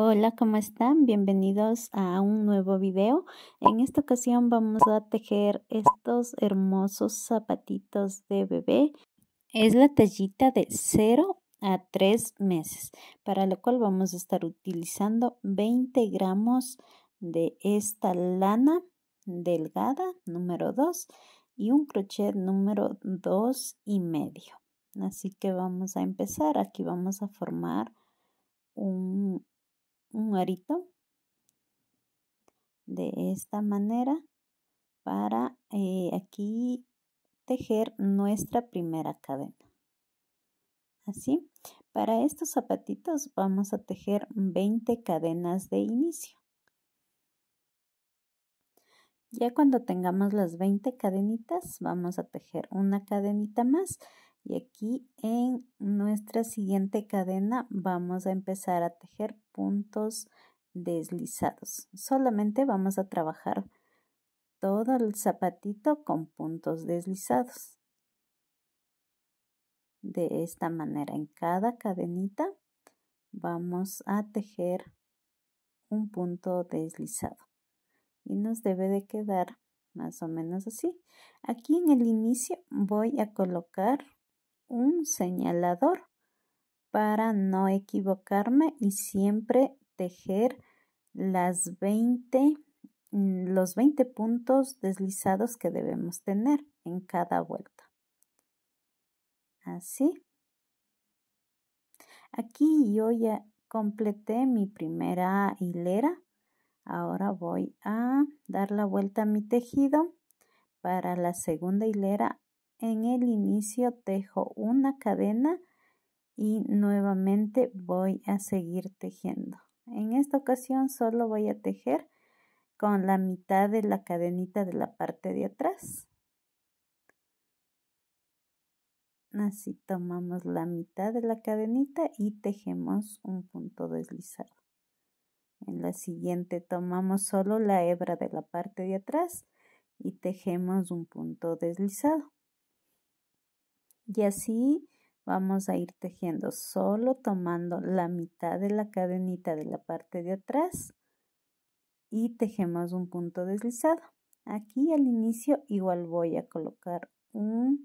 Hola, ¿cómo están? Bienvenidos a un nuevo video. En esta ocasión vamos a tejer estos hermosos zapatitos de bebé. Es la tallita de 0 a 3 meses, para lo cual vamos a estar utilizando 20 gramos de esta lana delgada número 2 y un crochet número 2 y medio. Así que vamos a empezar. Aquí vamos a formar un un arito de esta manera para eh, aquí tejer nuestra primera cadena así para estos zapatitos vamos a tejer 20 cadenas de inicio ya cuando tengamos las 20 cadenitas vamos a tejer una cadenita más y aquí en nuestra siguiente cadena vamos a empezar a tejer puntos deslizados solamente vamos a trabajar todo el zapatito con puntos deslizados de esta manera en cada cadenita vamos a tejer un punto deslizado y nos debe de quedar más o menos así aquí en el inicio voy a colocar un señalador para no equivocarme y siempre tejer las 20, mm, los 20 puntos deslizados que debemos tener en cada vuelta. Así. Aquí yo ya completé mi primera hilera. Ahora voy a dar la vuelta a mi tejido. Para la segunda hilera en el inicio tejo una cadena y nuevamente voy a seguir tejiendo. En esta ocasión solo voy a tejer con la mitad de la cadenita de la parte de atrás. Así tomamos la mitad de la cadenita y tejemos un punto deslizado. En la siguiente tomamos solo la hebra de la parte de atrás y tejemos un punto deslizado. Y así vamos a ir tejiendo, solo tomando la mitad de la cadenita de la parte de atrás y tejemos un punto deslizado. Aquí al inicio igual voy a colocar un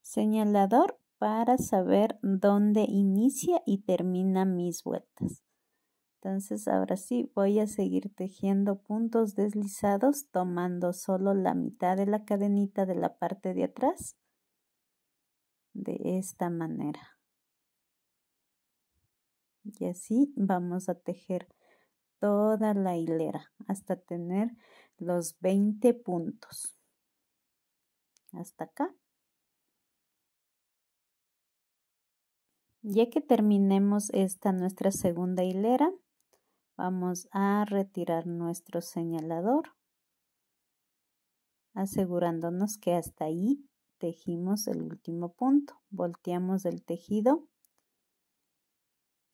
señalador para saber dónde inicia y termina mis vueltas. Entonces ahora sí voy a seguir tejiendo puntos deslizados tomando solo la mitad de la cadenita de la parte de atrás de esta manera. Y así vamos a tejer toda la hilera hasta tener los 20 puntos. Hasta acá. Ya que terminemos esta nuestra segunda hilera, vamos a retirar nuestro señalador asegurándonos que hasta ahí tejimos el último punto. Volteamos el tejido,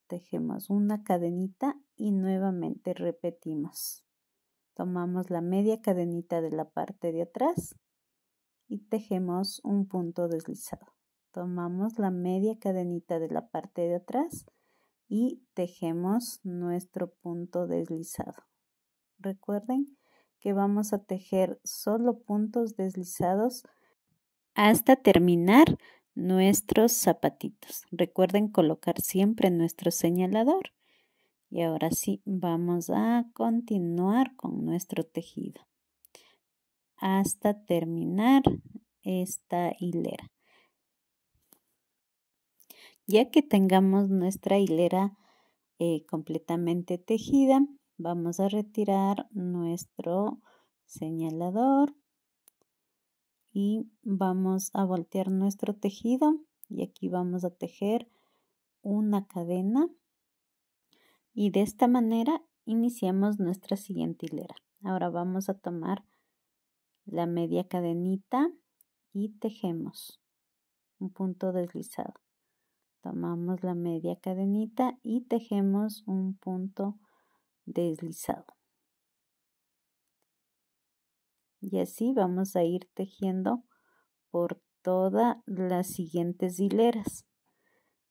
tejemos una cadenita y nuevamente repetimos. Tomamos la media cadenita de la parte de atrás y tejemos un punto deslizado. Tomamos la media cadenita de la parte de atrás y tejemos nuestro punto deslizado. Recuerden que vamos a tejer solo puntos deslizados hasta terminar nuestros zapatitos. Recuerden colocar siempre nuestro señalador. Y ahora sí, vamos a continuar con nuestro tejido hasta terminar esta hilera. Ya que tengamos nuestra hilera eh, completamente tejida, vamos a retirar nuestro señalador y vamos a voltear nuestro tejido y aquí vamos a tejer una cadena y de esta manera iniciamos nuestra siguiente hilera ahora vamos a tomar la media cadenita y tejemos un punto deslizado tomamos la media cadenita y tejemos un punto deslizado y así vamos a ir tejiendo por todas las siguientes hileras.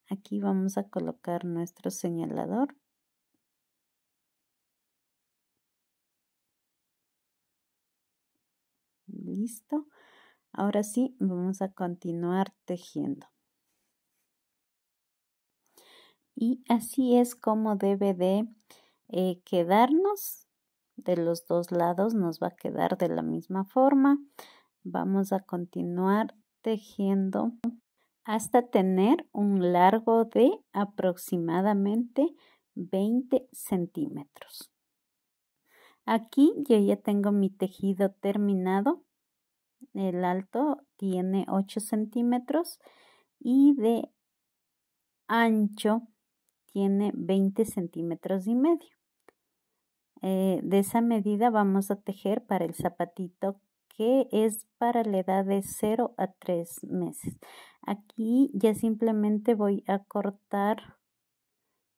Aquí vamos a colocar nuestro señalador. Listo. Ahora sí, vamos a continuar tejiendo. Y así es como debe de eh, quedarnos de los dos lados nos va a quedar de la misma forma. Vamos a continuar tejiendo hasta tener un largo de aproximadamente 20 centímetros. Aquí yo ya tengo mi tejido terminado. El alto tiene 8 centímetros y de ancho tiene 20 centímetros y medio. Eh, de esa medida vamos a tejer para el zapatito que es para la edad de 0 a 3 meses. Aquí ya simplemente voy a cortar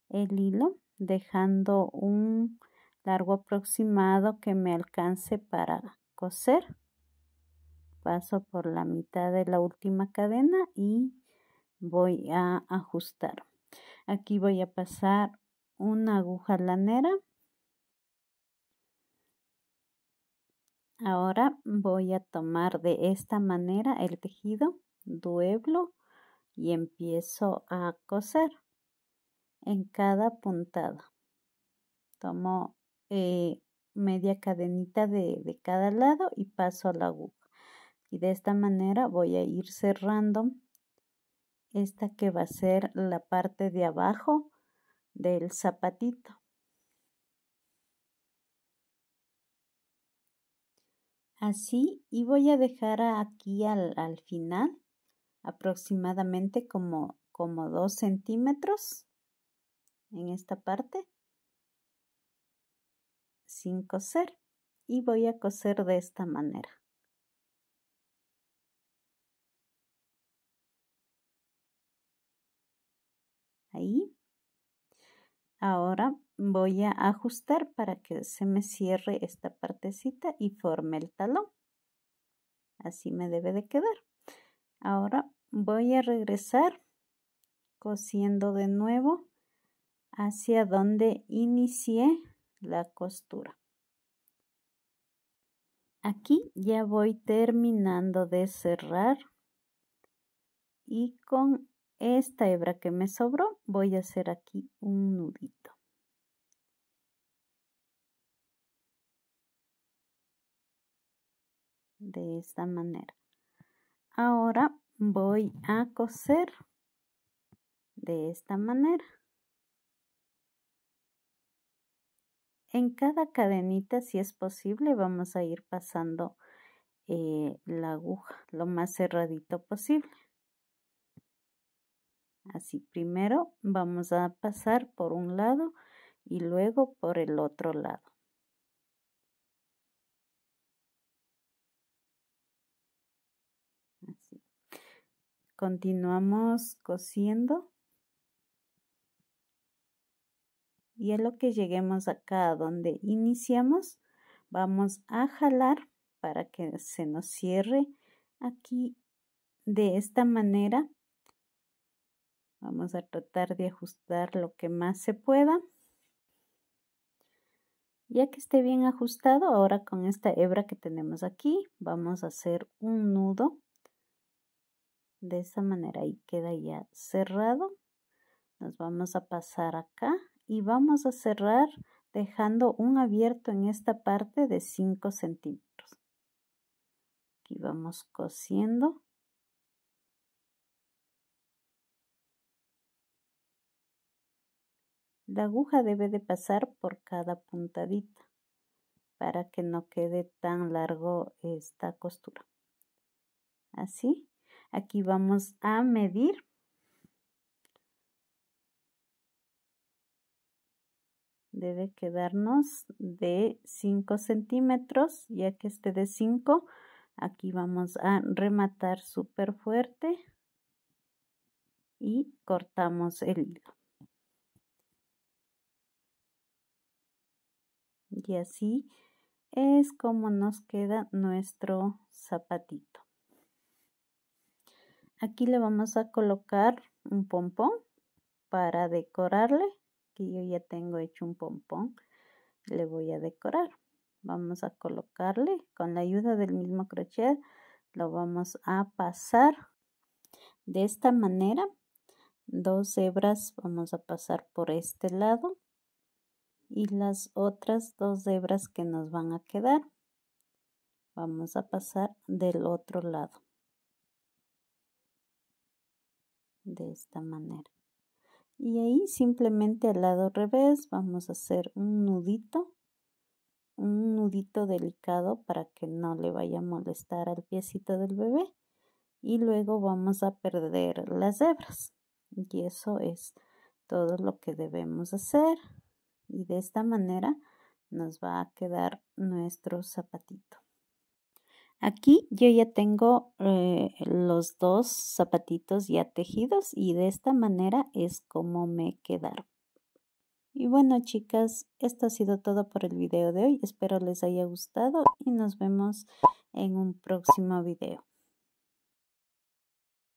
el hilo dejando un largo aproximado que me alcance para coser. Paso por la mitad de la última cadena y voy a ajustar. Aquí voy a pasar una aguja lanera Ahora voy a tomar de esta manera el tejido, dueblo y empiezo a coser en cada puntada. Tomo eh, media cadenita de, de cada lado y paso la aguja. Y de esta manera voy a ir cerrando esta que va a ser la parte de abajo del zapatito. así y voy a dejar aquí al, final aproximadamente como, como 2 centímetros en esta parte sin coser y voy a coser de esta manera. Ahí. Ahora voy a ajustar para que se me cierre esta partecita y forme el talón. Así me debe de quedar. Ahora voy a regresar cosiendo de nuevo hacia donde inicié la costura. Aquí ya voy terminando de cerrar y con esta hebra que me sobró voy a hacer aquí un nudito. de esta manera. Ahora voy a coser de esta manera. En cada cadenita, si es posible, vamos a ir pasando eh, la aguja lo más cerradito posible. Así, primero vamos a pasar por un lado y luego por el otro lado. continuamos cosiendo y a lo que lleguemos acá donde iniciamos vamos a jalar para que se nos cierre aquí de esta manera vamos a tratar de ajustar lo que más se pueda ya que esté bien ajustado ahora con esta hebra que tenemos aquí vamos a hacer un nudo de esa manera y queda ya cerrado nos vamos a pasar acá y vamos a cerrar dejando un abierto en esta parte de 5 centímetros aquí vamos cosiendo la aguja debe de pasar por cada puntadita para que no quede tan largo esta costura así Aquí vamos a medir. Debe quedarnos de 5 centímetros, ya que esté de 5. Aquí vamos a rematar súper fuerte y cortamos el hilo. Y así es como nos queda nuestro zapatito. Aquí le vamos a colocar un pompón para decorarle. que yo ya tengo hecho un pompón. Le voy a decorar. Vamos a colocarle con la ayuda del mismo crochet. Lo vamos a pasar de esta manera. Dos hebras vamos a pasar por este lado. Y las otras dos hebras que nos van a quedar. Vamos a pasar del otro lado. de esta manera. Y ahí simplemente al lado revés vamos a hacer un nudito, un nudito delicado para que no le vaya a molestar al piecito del bebé. Y luego vamos a perder las hebras. Y eso es todo lo que debemos hacer. Y de esta manera nos va a quedar nuestro zapatito. Aquí yo ya tengo eh, los dos zapatitos ya tejidos y de esta manera es como me quedaron. Y bueno chicas, esto ha sido todo por el video de hoy. Espero les haya gustado y nos vemos en un próximo video.